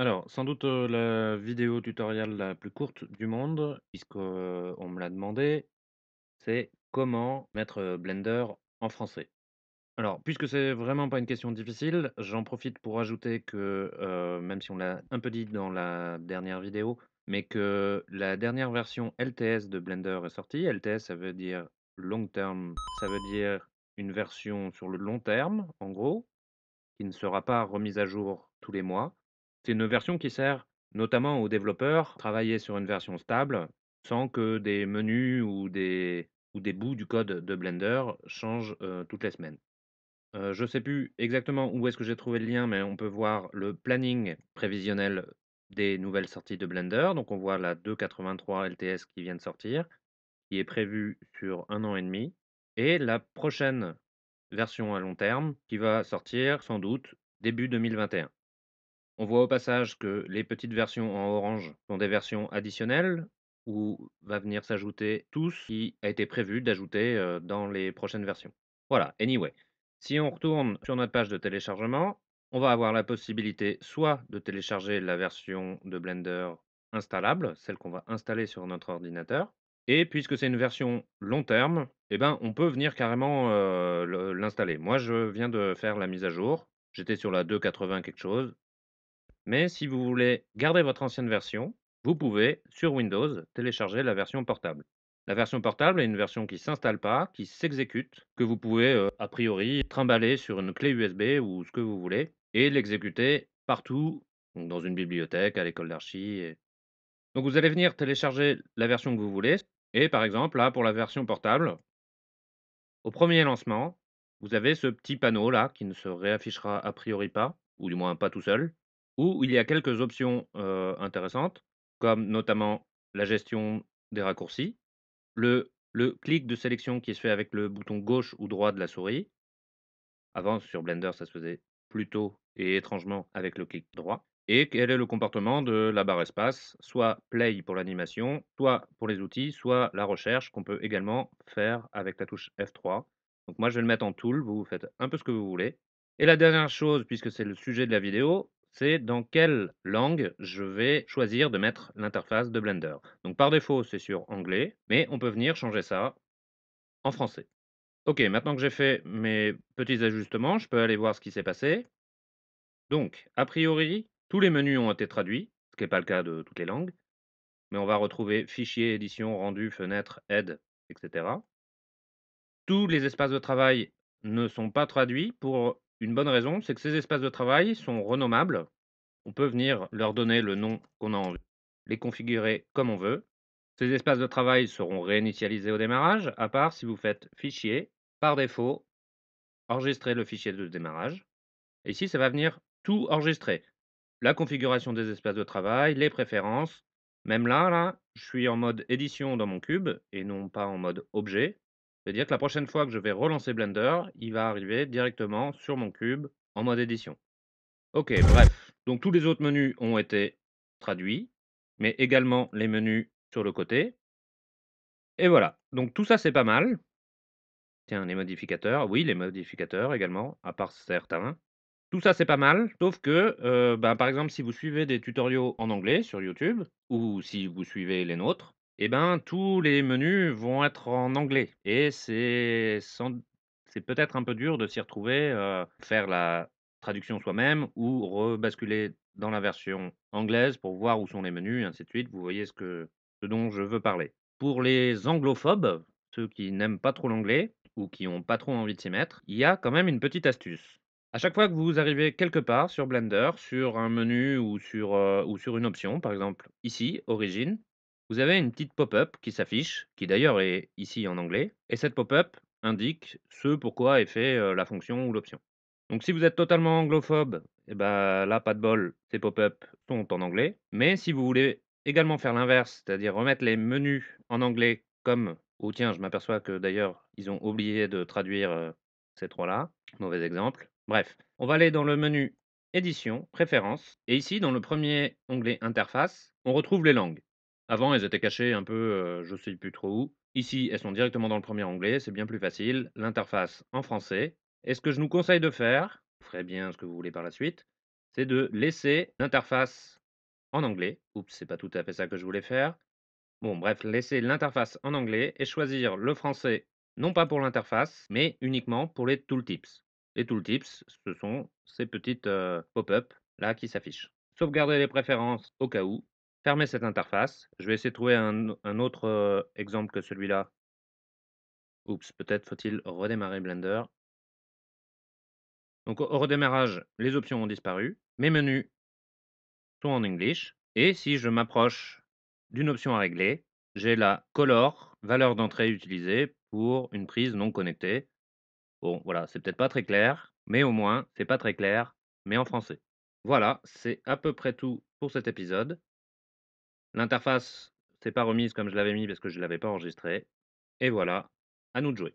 Alors, sans doute la vidéo tutoriel la plus courte du monde, puisqu'on me l'a demandé, c'est comment mettre Blender en français. Alors, puisque c'est vraiment pas une question difficile, j'en profite pour ajouter que, même si on l'a un peu dit dans la dernière vidéo, mais que la dernière version LTS de Blender est sortie. LTS, ça veut dire long term, ça veut dire une version sur le long terme, en gros, qui ne sera pas remise à jour tous les mois. C'est une version qui sert notamment aux développeurs travailler sur une version stable sans que des menus ou des, ou des bouts du code de Blender changent toutes les semaines. je ne sais plus exactement où est-ce que j'ai trouvé le lien, mais on peut voir le planning prévisionnel des nouvelles sorties de Blender. Donc on voit la 2.83 LTS qui vient de sortir, qui est prévue sur un an et demi, et la prochaine version à long terme qui va sortir sans doute début 2021. On voit au passage que les petites versions en orange sont des versions additionnelles où va venir s'ajouter tout ce qui a été prévu d'ajouter dans les prochaines versions. Voilà, anyway. Si on retourne sur notre page de téléchargement, on va avoir la possibilité soit de télécharger la version de Blender installable, celle qu'on va installer sur notre ordinateur, et puisque c'est une version long terme, eh ben, on peut venir carrément l'installer. Moi, je viens de faire la mise à jour. J'étais sur la 2.80 quelque chose. Mais si vous voulez garder votre ancienne version, vous pouvez, sur Windows, télécharger la version portable. La version portable est une version qui ne s'installe pas, qui s'exécute, que vous pouvez a priori trimballer sur une clé USB ou ce que vous voulez, et l'exécuter partout, dans une bibliothèque, à l'école d'archi. Et... Donc vous allez venir télécharger la version que vous voulez, et par exemple, là, pour la version portable, au premier lancement, vous avez ce petit panneau là qui ne se réaffichera a priori pas, ou du moins pas tout seul, où il y a quelques options, intéressantes, comme notamment la gestion des raccourcis, le le clic de sélection qui se fait avec le bouton gauche ou droit de la souris. Avant, sur Blender, ça se faisait plutôt et étrangement avec le clic droit et quel est le comportement de la barre espace, soit play pour l'animation, soit pour les outils, soit la recherche qu'on peut également faire avec la touche F3. Donc moi, je vais le mettre en tool, vous faites un peu ce que vous voulez et la dernière chose, puisque c'est le sujet de la vidéo, c'est dans quelle langue je vais choisir de mettre l'interface de Blender. Donc par défaut, c'est sur anglais, mais on peut venir changer ça en français. Ok, maintenant que j'ai fait mes petits ajustements, je peux aller voir ce qui s'est passé. Donc, a priori, tous les menus ont été traduits, ce qui n'est pas le cas de toutes les langues, mais on va retrouver fichier, édition, rendu, fenêtre, aide, etc. Tous les espaces de travail ne sont pas traduits pour une bonne raison, c'est que ces espaces de travail sont renommables. On peut venir leur donner le nom qu'on a envie, les configurer comme on veut. Ces espaces de travail seront réinitialisés au démarrage, à part si vous faites fichier, par défaut, enregistrer le fichier de démarrage. Et ici, ça va venir tout enregistrer. La configuration des espaces de travail, les préférences. Même là, là, je suis en mode édition dans mon cube et non pas en mode objet. C'est-à-dire que la prochaine fois que je vais relancer Blender, il va arriver directement sur mon cube en mode édition. Ok, bref. Donc tous les autres menus ont été traduits, mais également les menus sur le côté. Et voilà. Donc tout ça, c'est pas mal. Tiens, les modificateurs. Oui, les modificateurs également, à part certains. Tout ça, c'est pas mal, sauf que, euh, bah, par exemple, si vous suivez des tutoriels en anglais sur YouTube, ou si vous suivez les nôtres, et eh ben, tous les menus vont être en anglais et c'est peut-être un peu dur de s'y retrouver, faire la traduction soi-même ou rebasculer dans la version anglaise pour voir où sont les menus et ainsi de suite. Vous voyez ce que dont je veux parler. Pour les anglophobes, ceux qui n'aiment pas trop l'anglais ou qui n'ont pas trop envie de s'y mettre, il y a quand même une petite astuce. À chaque fois que vous arrivez quelque part sur Blender, sur un menu ou sur, ou sur une option, par exemple ici, origine, vous avez une petite pop-up qui s'affiche, qui d'ailleurs est ici en anglais, et cette pop-up indique ce pourquoi est fait la fonction ou l'option. Donc si vous êtes totalement anglophobe, et eh ben là pas de bol, ces pop-up sont en anglais. Mais si vous voulez également faire l'inverse, c'est-à-dire remettre les menus en anglais comme oh tiens, je m'aperçois que d'ailleurs ils ont oublié de traduire ces trois-là, mauvais exemple. Bref, on va aller dans le menu édition, préférences, et ici dans le premier onglet interface, on retrouve les langues. Avant, elles étaient cachées un peu, je je sais plus trop où. Ici, elles sont directement dans le premier onglet, c'est bien plus facile, l'interface en français et ce que je nous conseille de faire, vous ferez bien ce que vous voulez par la suite, c'est de laisser l'interface en anglais. Oups, c'est pas tout à fait ça que je voulais faire. Bon bref, laisser l'interface en anglais et choisir le français, non pas pour l'interface, mais uniquement pour les tooltips. Les tooltips, ce sont ces petites, pop-up là qui s'affichent. Sauvegarder les préférences au cas où cette interface. Je vais essayer de trouver un, autre exemple que celui-là. Oups, peut-être faut-il redémarrer Blender. Donc au redémarrage, les options ont disparu. Mes menus sont en English. Et si je m'approche d'une option à régler, j'ai la color, valeur d'entrée utilisée pour une prise non connectée. Bon, voilà, c'est peut-être pas très clair, mais au moins, c'est pas très clair, mais en français. Voilà, c'est à peu près tout pour cet épisode. L'interface s'est pas remise comme je l'avais mis parce que je l'avais pas enregistré. Et voilà, à nous de jouer.